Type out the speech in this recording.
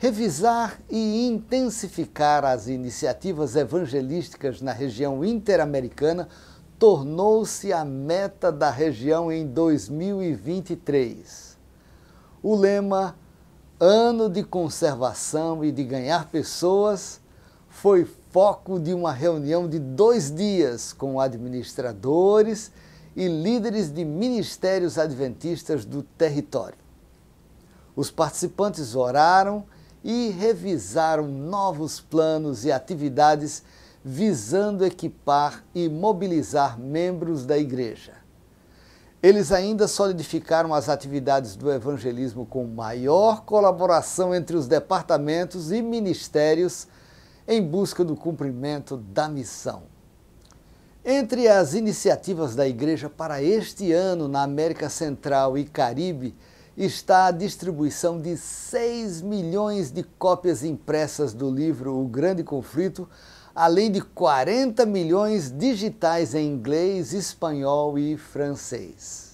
revisar e intensificar as iniciativas evangelísticas na região interamericana tornou-se a meta da região em 2023. O lema Ano de Conservação e de Ganhar Pessoas foi foco de uma reunião de dois dias com administradores e líderes de ministérios adventistas do território. Os participantes oraram e revisaram novos planos e atividades visando equipar e mobilizar membros da igreja. Eles ainda solidificaram as atividades do evangelismo com maior colaboração entre os departamentos e ministérios em busca do cumprimento da missão. Entre as iniciativas da Igreja para este ano na América Central e Caribe está a distribuição de 6 milhões de cópias impressas do livro O Grande Conflito, além de 40 milhões digitais em inglês, espanhol e francês.